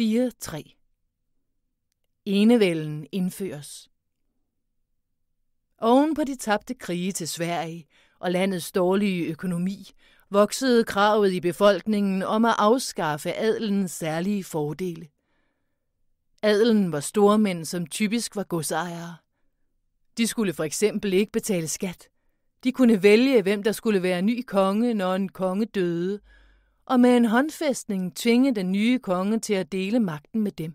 4.3 Enevælden indføres Oven på de tabte krige til Sverige og landets dårlige økonomi voksede kravet i befolkningen om at afskaffe adelens særlige fordele. Adelen var stormænd, som typisk var godsejere. De skulle for eksempel ikke betale skat. De kunne vælge, hvem der skulle være ny konge, når en konge døde – og med en håndfæstning tvinge den nye konge til at dele magten med dem.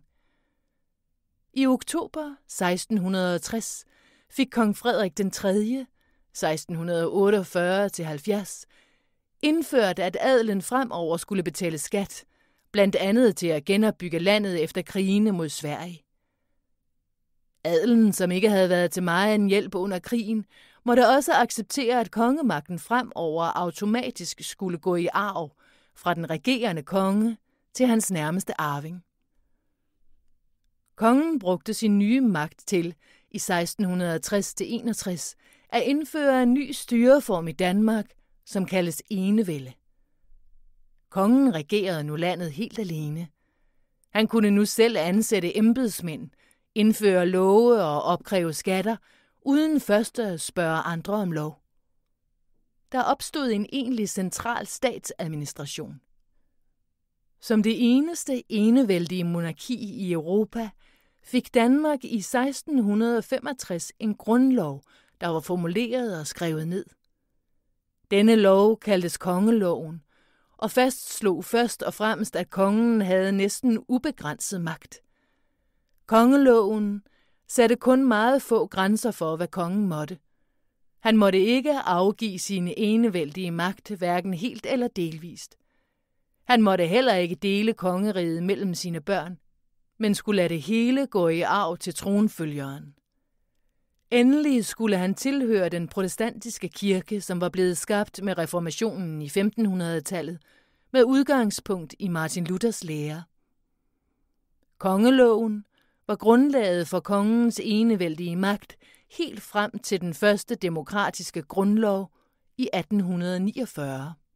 I oktober 1660 fik kong Frederik den 3. 1648-70 indført, at adelen fremover skulle betale skat, blandt andet til at genopbygge landet efter krigene mod Sverige. Adelen, som ikke havde været til meget en hjælp under krigen, måtte også acceptere, at kongemagten fremover automatisk skulle gå i arv, fra den regerende konge til hans nærmeste arving. Kongen brugte sin nye magt til i 1660-61 at indføre en ny styreform i Danmark, som kaldes enevælde. Kongen regerede nu landet helt alene. Han kunne nu selv ansætte embedsmænd, indføre love og opkræve skatter, uden først at spørge andre om lov der opstod en egentlig central statsadministration. Som det eneste enevældige monarki i Europa fik Danmark i 1665 en grundlov, der var formuleret og skrevet ned. Denne lov kaldtes kongeloven og fastslog først og fremmest, at kongen havde næsten ubegrænset magt. Kongeloven satte kun meget få grænser for, hvad kongen måtte – han måtte ikke afgive sine enevældige magt, hverken helt eller delvist. Han måtte heller ikke dele kongeriget mellem sine børn, men skulle lade det hele gå i arv til tronfølgeren. Endelig skulle han tilhøre den protestantiske kirke, som var blevet skabt med reformationen i 1500-tallet, med udgangspunkt i Martin Luthers lære. Kongeloven var grundlaget for kongens enevældige magt, helt frem til den første demokratiske grundlov i 1849.